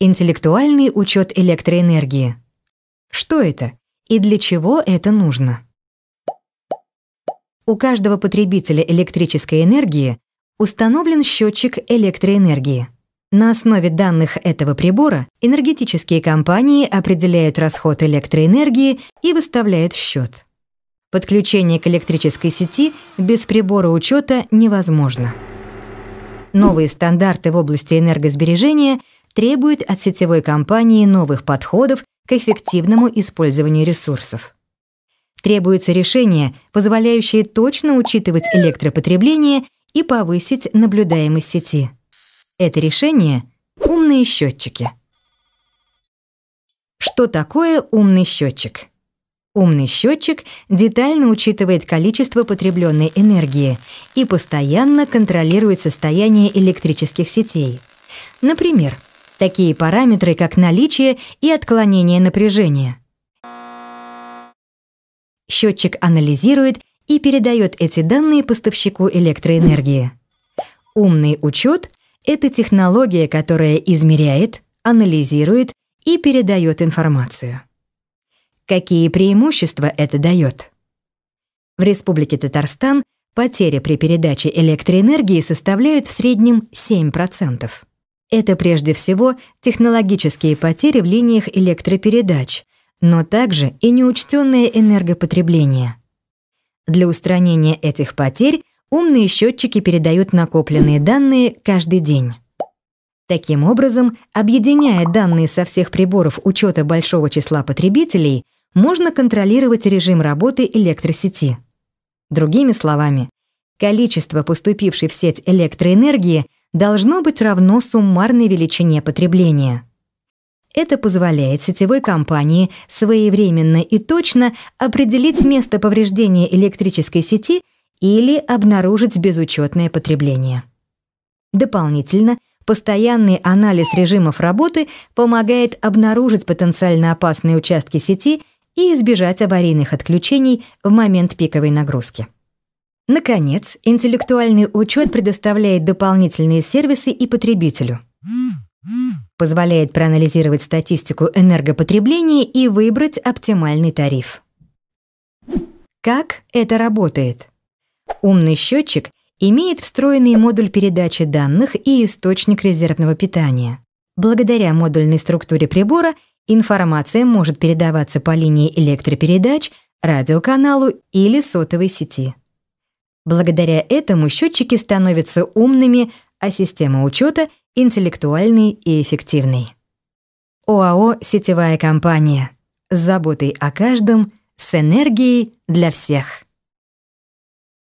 Интеллектуальный учет электроэнергии. Что это и для чего это нужно? У каждого потребителя электрической энергии установлен счетчик электроэнергии. На основе данных этого прибора энергетические компании определяют расход электроэнергии и выставляют счет. Подключение к электрической сети без прибора учета невозможно. Новые стандарты в области энергосбережения требует от сетевой компании новых подходов к эффективному использованию ресурсов. Требуется решение, позволяющее точно учитывать электропотребление и повысить наблюдаемость сети. Это решение — умные счетчики. Что такое умный счетчик? Умный счетчик детально учитывает количество потребленной энергии и постоянно контролирует состояние электрических сетей. Например, такие параметры, как наличие и отклонение напряжения. Счетчик анализирует и передает эти данные поставщику электроэнергии. Умный учет — это технология, которая измеряет, анализирует и передает информацию. Какие преимущества это дает? В Республике Татарстан потери при передаче электроэнергии составляют в среднем 7%. Это прежде всего технологические потери в линиях электропередач, но также и неучтённое энергопотребление. Для устранения этих потерь умные счетчики передают накопленные данные каждый день. Таким образом, объединяя данные со всех приборов учета большого числа потребителей, можно контролировать режим работы электросети. Другими словами, количество поступившей в сеть электроэнергии – должно быть равно суммарной величине потребления. Это позволяет сетевой компании своевременно и точно определить место повреждения электрической сети или обнаружить безучетное потребление. Дополнительно, постоянный анализ режимов работы помогает обнаружить потенциально опасные участки сети и избежать аварийных отключений в момент пиковой нагрузки. Наконец, интеллектуальный учет предоставляет дополнительные сервисы и потребителю. Позволяет проанализировать статистику энергопотребления и выбрать оптимальный тариф. Как это работает? Умный счетчик имеет встроенный модуль передачи данных и источник резервного питания. Благодаря модульной структуре прибора информация может передаваться по линии электропередач, радиоканалу или сотовой сети. Благодаря этому счетчики становятся умными, а система учета — интеллектуальной и эффективной. ОАО «Сетевая компания» с заботой о каждом, с энергией для всех.